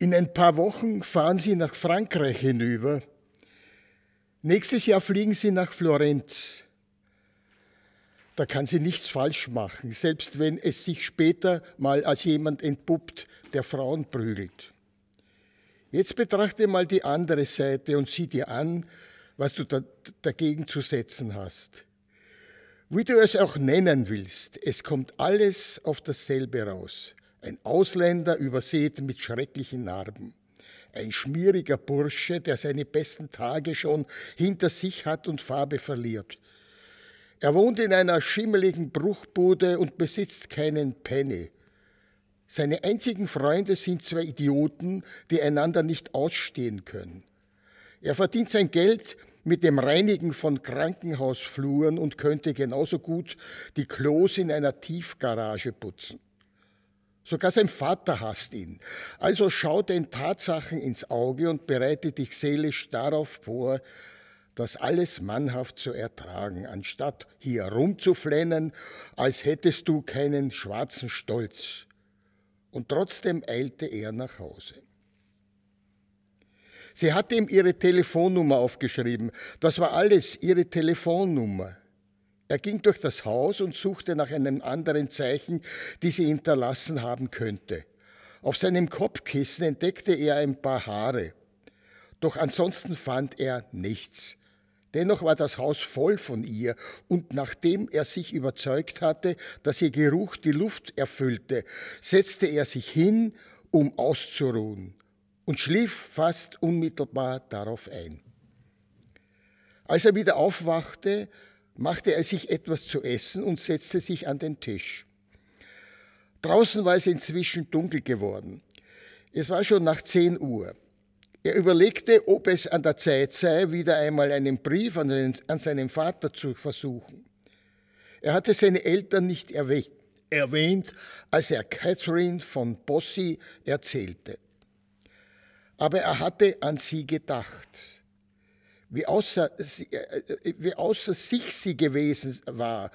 In ein paar Wochen fahren Sie nach Frankreich hinüber. Nächstes Jahr fliegen Sie nach Florenz. Da kann sie nichts falsch machen, selbst wenn es sich später mal als jemand entpuppt, der Frauen prügelt. Jetzt betrachte mal die andere Seite und sieh dir an, was du da dagegen zu setzen hast. Wie du es auch nennen willst, es kommt alles auf dasselbe raus. Ein Ausländer übersät mit schrecklichen Narben. Ein schmieriger Bursche, der seine besten Tage schon hinter sich hat und Farbe verliert. Er wohnt in einer schimmeligen Bruchbude und besitzt keinen Penny. Seine einzigen Freunde sind zwei Idioten, die einander nicht ausstehen können. Er verdient sein Geld mit dem Reinigen von Krankenhausfluren und könnte genauso gut die Klos in einer Tiefgarage putzen. Sogar sein Vater hasst ihn. Also schau den Tatsachen ins Auge und bereite dich seelisch darauf vor, das alles mannhaft zu ertragen, anstatt hier rumzuflennen, als hättest du keinen schwarzen Stolz. Und trotzdem eilte er nach Hause. Sie hatte ihm ihre Telefonnummer aufgeschrieben. Das war alles, ihre Telefonnummer. Er ging durch das Haus und suchte nach einem anderen Zeichen, die sie hinterlassen haben könnte. Auf seinem Kopfkissen entdeckte er ein paar Haare. Doch ansonsten fand er nichts. Dennoch war das Haus voll von ihr, und nachdem er sich überzeugt hatte, dass ihr Geruch die Luft erfüllte, setzte er sich hin, um auszuruhen, und schlief fast unmittelbar darauf ein. Als er wieder aufwachte, machte er sich etwas zu essen und setzte sich an den Tisch. Draußen war es inzwischen dunkel geworden. Es war schon nach 10 Uhr. Er überlegte, ob es an der Zeit sei, wieder einmal einen Brief an, den, an seinen Vater zu versuchen. Er hatte seine Eltern nicht erwähnt, erwähnt, als er Catherine von Bossy erzählte. Aber er hatte an sie gedacht wie außer, äh, äh, wie außer sich sie gewesen war,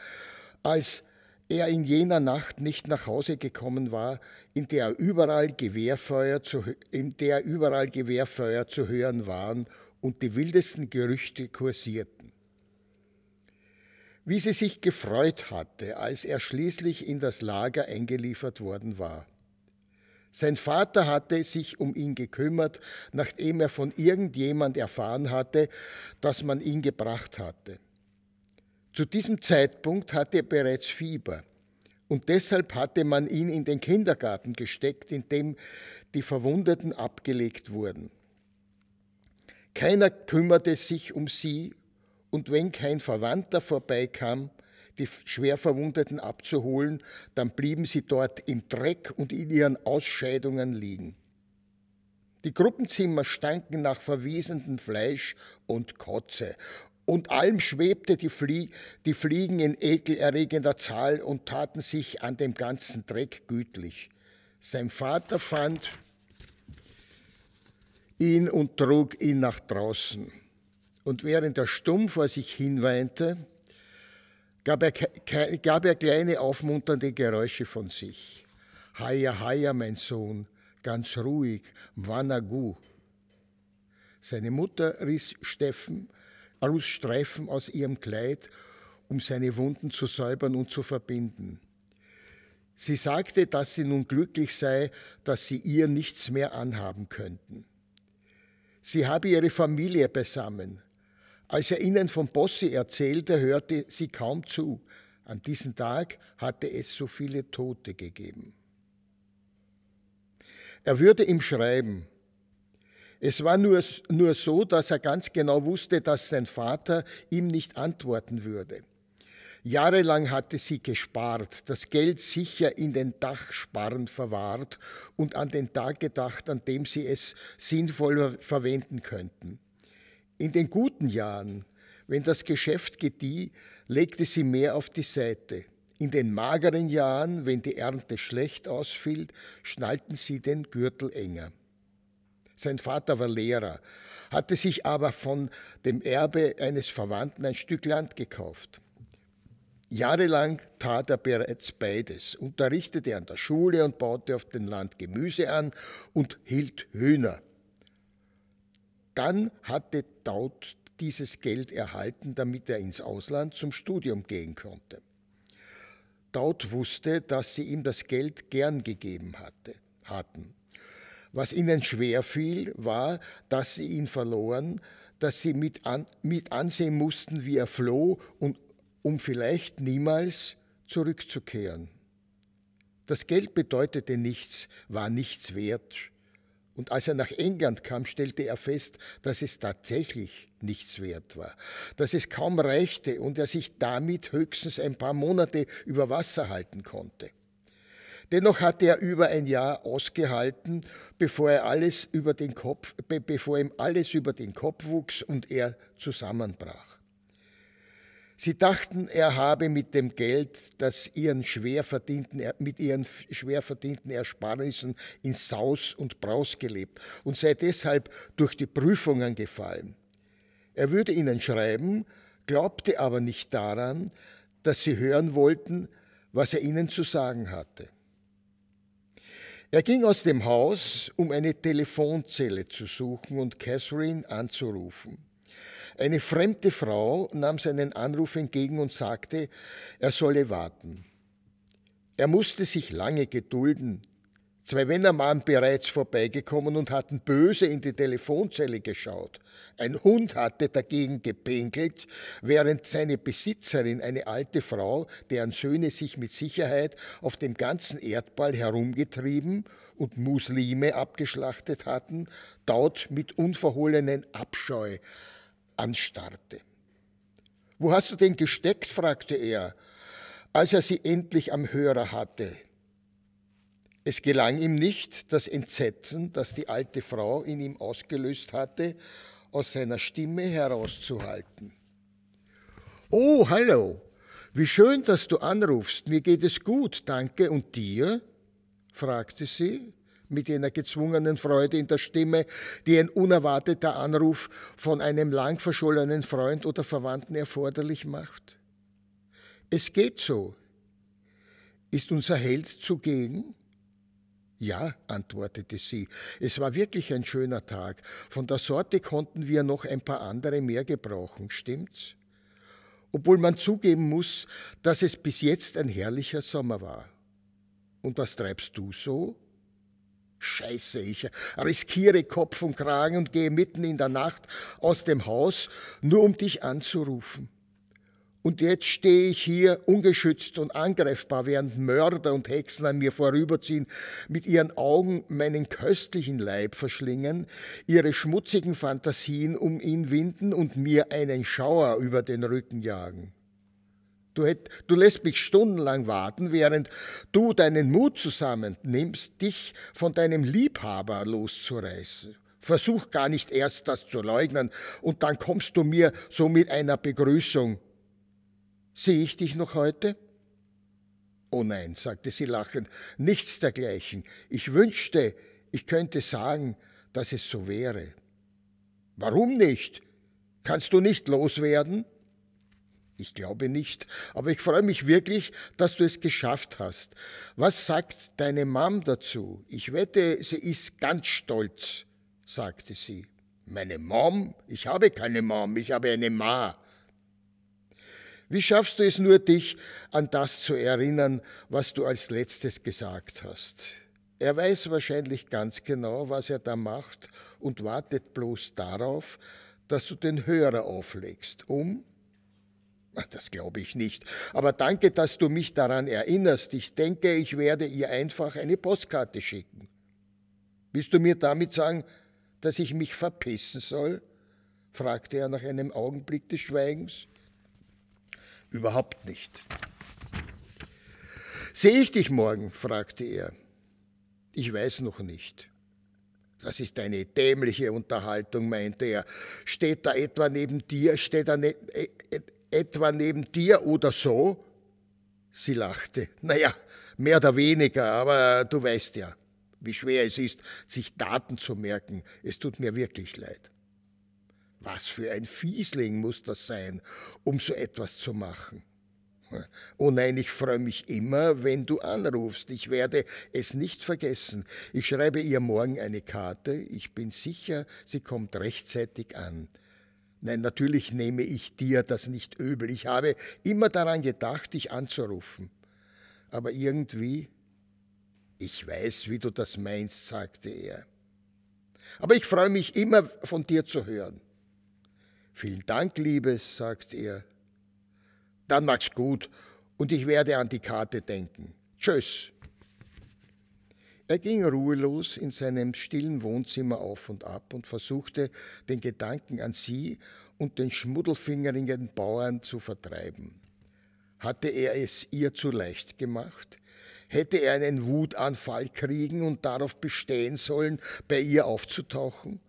als er in jener Nacht nicht nach Hause gekommen war, in der überall Gewehrfeuer zu, in der überall Gewehrfeuer zu hören waren und die wildesten Gerüchte kursierten. Wie sie sich gefreut hatte, als er schließlich in das Lager eingeliefert worden war. Sein Vater hatte sich um ihn gekümmert, nachdem er von irgendjemand erfahren hatte, dass man ihn gebracht hatte. Zu diesem Zeitpunkt hatte er bereits Fieber und deshalb hatte man ihn in den Kindergarten gesteckt, in dem die Verwundeten abgelegt wurden. Keiner kümmerte sich um sie und wenn kein Verwandter vorbeikam, die Schwerverwundeten abzuholen, dann blieben sie dort im Dreck und in ihren Ausscheidungen liegen. Die Gruppenzimmer stanken nach verwiesendem Fleisch und Kotze. Und allem schwebte die, Flie die Fliegen in ekelerregender Zahl und taten sich an dem ganzen Dreck gütlich. Sein Vater fand ihn und trug ihn nach draußen. Und während er stumm vor sich hinweinte, gab er, gab er kleine aufmunternde Geräusche von sich. Haya, haya, mein Sohn, ganz ruhig, Wanagu. Seine Mutter riss Steffen aus Streifen aus ihrem Kleid, um seine Wunden zu säubern und zu verbinden. Sie sagte, dass sie nun glücklich sei, dass sie ihr nichts mehr anhaben könnten. Sie habe ihre Familie beisammen, als er ihnen von Bossi erzählte, hörte sie kaum zu. An diesem Tag hatte es so viele Tote gegeben. Er würde ihm schreiben. Es war nur, nur so, dass er ganz genau wusste, dass sein Vater ihm nicht antworten würde. Jahrelang hatte sie gespart, das Geld sicher in den Dachsparren verwahrt und an den Tag gedacht, an dem sie es sinnvoll verwenden könnten. In den guten Jahren, wenn das Geschäft gedieh, legte sie mehr auf die Seite. In den mageren Jahren, wenn die Ernte schlecht ausfiel, schnallten sie den Gürtel enger. Sein Vater war Lehrer, hatte sich aber von dem Erbe eines Verwandten ein Stück Land gekauft. Jahrelang tat er bereits beides, unterrichtete an der Schule und baute auf dem Land Gemüse an und hielt Hühner. Dann hatte Daud dieses Geld erhalten, damit er ins Ausland zum Studium gehen konnte. Daud wusste, dass sie ihm das Geld gern gegeben hatte, hatten. Was ihnen schwer fiel, war, dass sie ihn verloren, dass sie mit, an, mit ansehen mussten, wie er floh, und, um vielleicht niemals zurückzukehren. Das Geld bedeutete nichts, war nichts wert. Und als er nach England kam, stellte er fest, dass es tatsächlich nichts wert war, dass es kaum reichte und er sich damit höchstens ein paar Monate über Wasser halten konnte. Dennoch hatte er über ein Jahr ausgehalten, bevor, er alles über den Kopf, bevor ihm alles über den Kopf wuchs und er zusammenbrach. Sie dachten, er habe mit dem Geld, das ihren schwer verdienten, mit ihren schwer verdienten Ersparnissen in Saus und Braus gelebt und sei deshalb durch die Prüfungen gefallen. Er würde ihnen schreiben, glaubte aber nicht daran, dass sie hören wollten, was er ihnen zu sagen hatte. Er ging aus dem Haus, um eine Telefonzelle zu suchen und Catherine anzurufen. Eine fremde Frau nahm seinen Anruf entgegen und sagte, er solle warten. Er musste sich lange gedulden. Zwei Männer waren bereits vorbeigekommen und hatten böse in die Telefonzelle geschaut. Ein Hund hatte dagegen gepinkelt, während seine Besitzerin, eine alte Frau, deren Söhne sich mit Sicherheit auf dem ganzen Erdball herumgetrieben und Muslime abgeschlachtet hatten, dort mit unverhohlenen Abscheu anstarrte. Wo hast du denn gesteckt? fragte er, als er sie endlich am Hörer hatte. Es gelang ihm nicht, das Entsetzen, das die alte Frau in ihm ausgelöst hatte, aus seiner Stimme herauszuhalten. Oh, hallo, wie schön, dass du anrufst. Mir geht es gut, danke. Und dir? fragte sie mit jener gezwungenen Freude in der Stimme, die ein unerwarteter Anruf von einem lang verschollenen Freund oder Verwandten erforderlich macht. Es geht so. Ist unser Held zugegen? Ja, antwortete sie, es war wirklich ein schöner Tag. Von der Sorte konnten wir noch ein paar andere mehr gebrauchen, stimmt's? Obwohl man zugeben muss, dass es bis jetzt ein herrlicher Sommer war. Und was treibst du so? Scheiße, ich riskiere Kopf und Kragen und gehe mitten in der Nacht aus dem Haus, nur um dich anzurufen. Und jetzt stehe ich hier ungeschützt und angreifbar, während Mörder und Hexen an mir vorüberziehen, mit ihren Augen meinen köstlichen Leib verschlingen, ihre schmutzigen Fantasien um ihn winden und mir einen Schauer über den Rücken jagen. Du, hätt, du, lässt mich stundenlang warten, während du deinen Mut zusammennimmst, dich von deinem Liebhaber loszureißen. Versuch gar nicht erst das zu leugnen und dann kommst du mir so mit einer Begrüßung. Sehe ich dich noch heute? Oh nein, sagte sie lachend, nichts dergleichen. Ich wünschte, ich könnte sagen, dass es so wäre. Warum nicht? Kannst du nicht loswerden? Ich glaube nicht. Aber ich freue mich wirklich, dass du es geschafft hast. Was sagt deine Mom dazu? Ich wette, sie ist ganz stolz, sagte sie. Meine Mom? Ich habe keine Mom, ich habe eine Ma. Wie schaffst du es nur, dich an das zu erinnern, was du als letztes gesagt hast? Er weiß wahrscheinlich ganz genau, was er da macht und wartet bloß darauf, dass du den Hörer auflegst, um das glaube ich nicht. Aber danke, dass du mich daran erinnerst. Ich denke, ich werde ihr einfach eine Postkarte schicken. Willst du mir damit sagen, dass ich mich verpissen soll? fragte er nach einem Augenblick des Schweigens. Überhaupt nicht. Sehe ich dich morgen? fragte er. Ich weiß noch nicht. Das ist eine dämliche Unterhaltung, meinte er. Steht da etwa neben dir, steht da ne, äh, äh, etwa neben dir oder so? Sie lachte. Naja, mehr oder weniger, aber du weißt ja, wie schwer es ist, sich Daten zu merken. Es tut mir wirklich leid. Was für ein Fiesling muss das sein, um so etwas zu machen? Oh nein, ich freue mich immer, wenn du anrufst. Ich werde es nicht vergessen. Ich schreibe ihr morgen eine Karte. Ich bin sicher, sie kommt rechtzeitig an. Nein, natürlich nehme ich dir das nicht übel. Ich habe immer daran gedacht, dich anzurufen. Aber irgendwie, ich weiß, wie du das meinst, sagte er. Aber ich freue mich immer, von dir zu hören. Vielen Dank, Liebes, sagt er. Dann mach's gut und ich werde an die Karte denken. Tschüss. Er ging ruhelos in seinem stillen Wohnzimmer auf und ab und versuchte, den Gedanken an sie und den schmuddelfingerigen Bauern zu vertreiben. Hatte er es ihr zu leicht gemacht? Hätte er einen Wutanfall kriegen und darauf bestehen sollen, bei ihr aufzutauchen?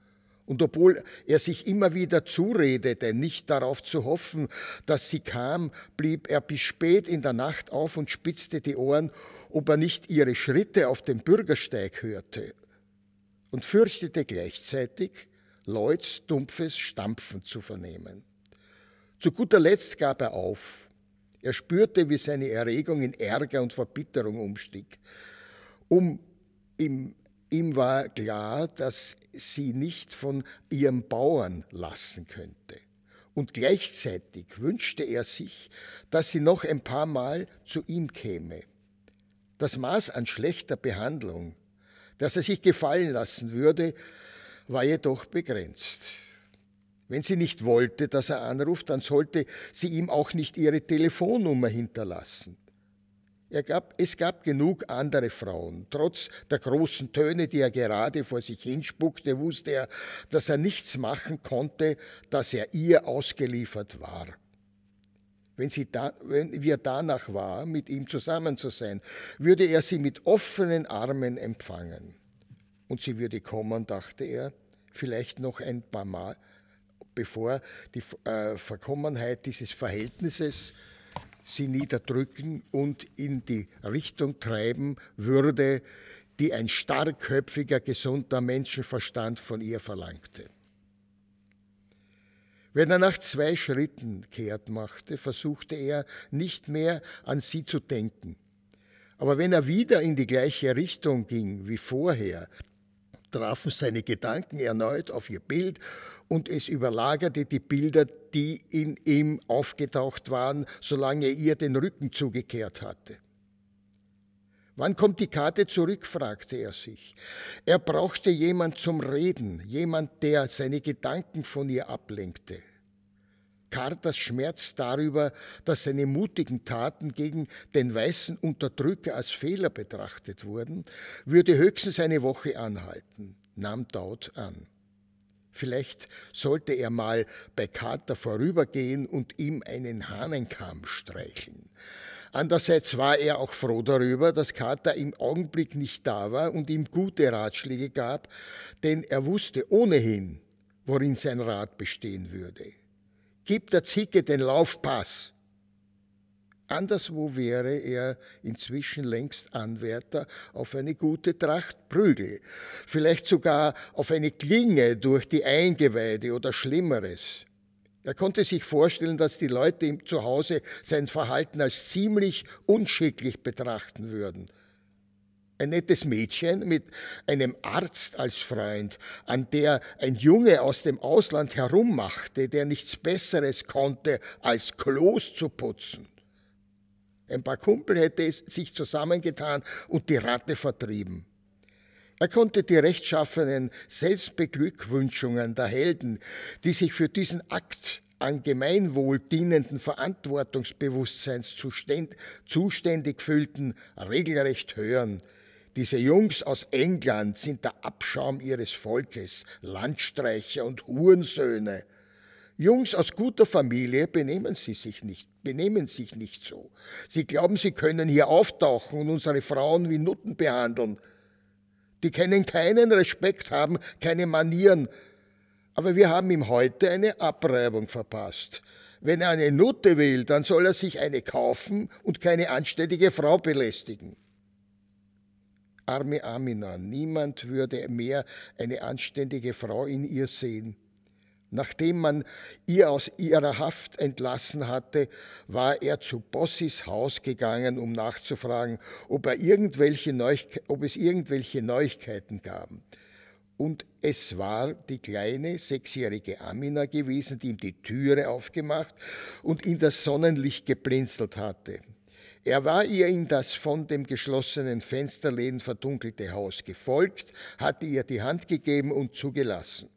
Und obwohl er sich immer wieder zuredete, nicht darauf zu hoffen, dass sie kam, blieb er bis spät in der Nacht auf und spitzte die Ohren, ob er nicht ihre Schritte auf dem Bürgersteig hörte, und fürchtete gleichzeitig, Lloyds dumpfes Stampfen zu vernehmen. Zu guter Letzt gab er auf. Er spürte, wie seine Erregung in Ärger und Verbitterung umstieg. Um im Ihm war klar, dass sie nicht von ihrem Bauern lassen könnte. Und gleichzeitig wünschte er sich, dass sie noch ein paar Mal zu ihm käme. Das Maß an schlechter Behandlung, das er sich gefallen lassen würde, war jedoch begrenzt. Wenn sie nicht wollte, dass er anruft, dann sollte sie ihm auch nicht ihre Telefonnummer hinterlassen. Gab, es gab genug andere Frauen. Trotz der großen Töne, die er gerade vor sich hinspuckte, wusste er, dass er nichts machen konnte, dass er ihr ausgeliefert war. Wenn, sie da, wenn wir danach war, mit ihm zusammen zu sein, würde er sie mit offenen Armen empfangen. Und sie würde kommen, dachte er, vielleicht noch ein paar Mal, bevor die äh, Verkommenheit dieses Verhältnisses sie niederdrücken und in die Richtung treiben würde, die ein starkköpfiger, gesunder Menschenverstand von ihr verlangte. Wenn er nach zwei Schritten kehrt machte, versuchte er nicht mehr an sie zu denken. Aber wenn er wieder in die gleiche Richtung ging wie vorher, trafen seine Gedanken erneut auf ihr Bild und es überlagerte die Bilder, die in ihm aufgetaucht waren, solange er ihr den Rücken zugekehrt hatte. Wann kommt die Karte zurück? fragte er sich. Er brauchte jemand zum Reden, jemand, der seine Gedanken von ihr ablenkte. Carters Schmerz darüber, dass seine mutigen Taten gegen den weißen Unterdrücker als Fehler betrachtet wurden, würde höchstens eine Woche anhalten, nahm Dowd an. Vielleicht sollte er mal bei Carter vorübergehen und ihm einen Hahnenkamm streicheln. Andererseits war er auch froh darüber, dass Carter im Augenblick nicht da war und ihm gute Ratschläge gab, denn er wusste ohnehin, worin sein Rat bestehen würde. Gib der Zicke den Laufpass. Anderswo wäre er inzwischen längst Anwärter auf eine gute Tracht Prügel, vielleicht sogar auf eine Klinge durch die Eingeweide oder Schlimmeres. Er konnte sich vorstellen, dass die Leute ihm zu Hause sein Verhalten als ziemlich unschicklich betrachten würden ein nettes Mädchen mit einem Arzt als Freund, an der ein Junge aus dem Ausland herummachte, der nichts Besseres konnte, als Klos zu putzen. Ein paar Kumpel hätte es sich zusammengetan und die Ratte vertrieben. Er konnte die rechtschaffenen Selbstbeglückwünschungen der Helden, die sich für diesen Akt an Gemeinwohl dienenden Verantwortungsbewusstseins zuständig fühlten, regelrecht hören. Diese Jungs aus England sind der Abschaum ihres Volkes, Landstreicher und Hurensöhne. Jungs aus guter Familie benehmen sie sich nicht, benehmen sich nicht so. Sie glauben, sie können hier auftauchen und unsere Frauen wie Nutten behandeln. Die kennen keinen Respekt haben, keine Manieren. Aber wir haben ihm heute eine Abreibung verpasst. Wenn er eine Nutte will, dann soll er sich eine kaufen und keine anständige Frau belästigen. Arme Amina, niemand würde mehr eine anständige Frau in ihr sehen. Nachdem man ihr aus ihrer Haft entlassen hatte, war er zu Bossis Haus gegangen, um nachzufragen, ob, irgendwelche ob es irgendwelche Neuigkeiten gab. Und es war die kleine sechsjährige Amina gewesen, die ihm die Türe aufgemacht und in das Sonnenlicht geblinzelt hatte. Er war ihr in das von dem geschlossenen Fensterlehnen verdunkelte Haus gefolgt, hatte ihr die Hand gegeben und zugelassen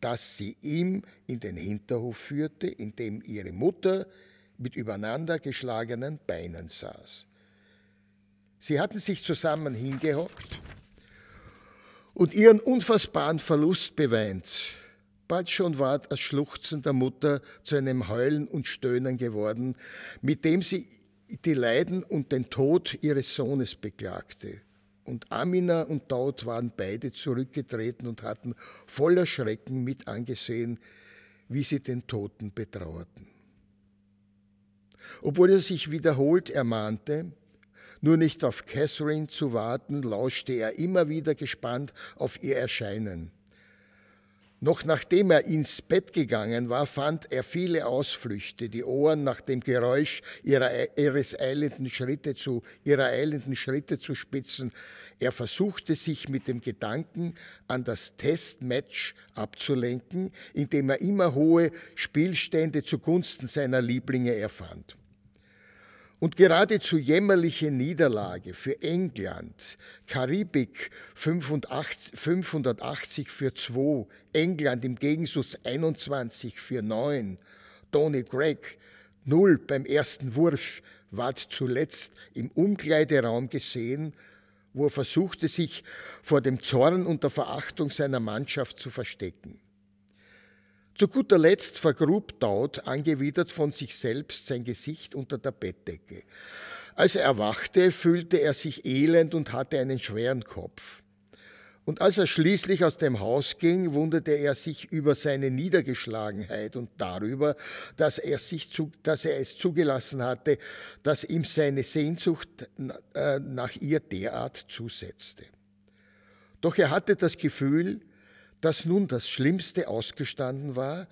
dass sie ihm in den Hinterhof führte, in dem ihre Mutter mit übereinander geschlagenen Beinen saß. Sie hatten sich zusammen hingehockt und ihren unfassbaren Verlust beweint. Bald schon war das Schluchzen der Mutter zu einem Heulen und Stöhnen geworden, mit dem sie die Leiden und den Tod ihres Sohnes beklagte. Und Amina und Daud waren beide zurückgetreten und hatten voller Schrecken mit angesehen, wie sie den Toten betrauerten. Obwohl er sich wiederholt ermahnte, nur nicht auf Catherine zu warten, lauschte er immer wieder gespannt auf ihr Erscheinen. Noch nachdem er ins Bett gegangen war, fand er viele Ausflüchte, die Ohren nach dem Geräusch ihrer, ihres eilenden Schritte zu, ihrer eilenden Schritte zu spitzen. Er versuchte sich mit dem Gedanken an das Testmatch abzulenken, indem er immer hohe Spielstände zugunsten seiner Lieblinge erfand. Und geradezu jämmerliche Niederlage für England. Karibik 580, für 2, England im Gegensatz 21 für 9. Tony Gregg 0 beim ersten Wurf ward zuletzt im Umkleideraum gesehen, wo er versuchte, sich vor dem Zorn und der Verachtung seiner Mannschaft zu verstecken. Zu guter Letzt vergrub Daud, angewidert von sich selbst, sein Gesicht unter der Bettdecke. Als er erwachte, fühlte er sich elend und hatte einen schweren Kopf. Und als er schließlich aus dem Haus ging, wunderte er sich über seine Niedergeschlagenheit und darüber, dass er, sich zu, dass er es zugelassen hatte, dass ihm seine Sehnsucht äh, nach ihr derart zusetzte. Doch er hatte das Gefühl, dass nun das Schlimmste ausgestanden war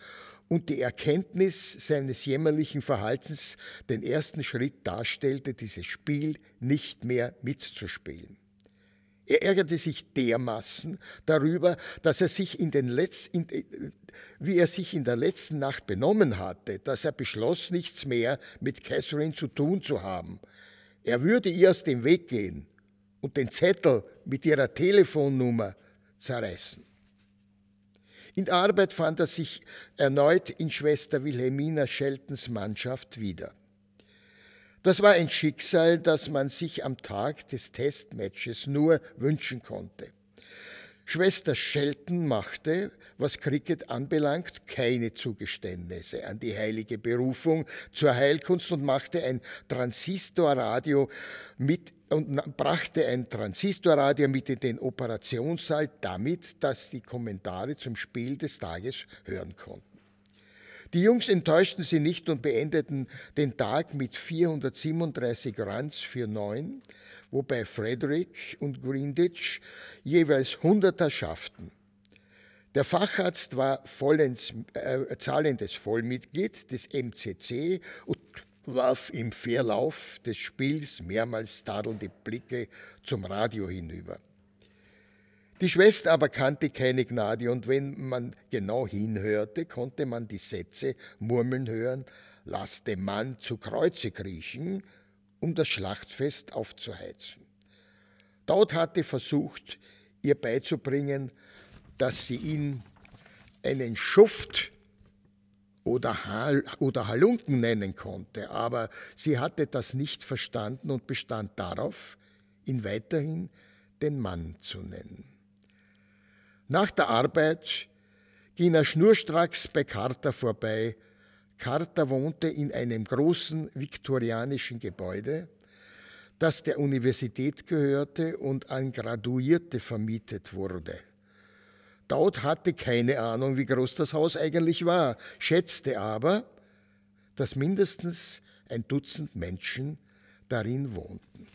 und die Erkenntnis seines jämmerlichen Verhaltens den ersten Schritt darstellte, dieses Spiel nicht mehr mitzuspielen. Er ärgerte sich dermaßen darüber, dass er sich in den Letz, in, äh, wie er sich in der letzten Nacht benommen hatte, dass er beschloss, nichts mehr mit Catherine zu tun zu haben. Er würde ihr aus dem Weg gehen und den Zettel mit ihrer Telefonnummer zerreißen. In Arbeit fand er sich erneut in Schwester Wilhelmina Scheltens Mannschaft wieder. Das war ein Schicksal, das man sich am Tag des Testmatches nur wünschen konnte. Schwester Shelton machte, was Cricket anbelangt, keine Zugeständnisse an die heilige Berufung zur Heilkunst und machte ein Transistorradio mit und brachte ein Transistorradio mit in den Operationssaal damit, dass die Kommentare zum Spiel des Tages hören konnten. Die Jungs enttäuschten sie nicht und beendeten den Tag mit 437 Runs für neun, wobei Frederick und Greenwich jeweils 100 schafften. Der Facharzt war vollends, äh, zahlendes Vollmitglied des MCC und warf im Verlauf des Spiels mehrmals tadelnde Blicke zum Radio hinüber. Die Schwester aber kannte keine Gnade und wenn man genau hinhörte, konnte man die Sätze murmeln hören, lass den Mann zu Kreuze kriechen, um das Schlachtfest aufzuheizen. Dort hatte versucht, ihr beizubringen, dass sie ihn einen Schuft oder, Hal oder Halunken nennen konnte, aber sie hatte das nicht verstanden und bestand darauf, ihn weiterhin den Mann zu nennen. Nach der Arbeit ging er schnurstracks bei Carter vorbei. Carter wohnte in einem großen viktorianischen Gebäude, das der Universität gehörte und an Graduierte vermietet wurde. Daud hatte keine Ahnung, wie groß das Haus eigentlich war, schätzte aber, dass mindestens ein Dutzend Menschen darin wohnten.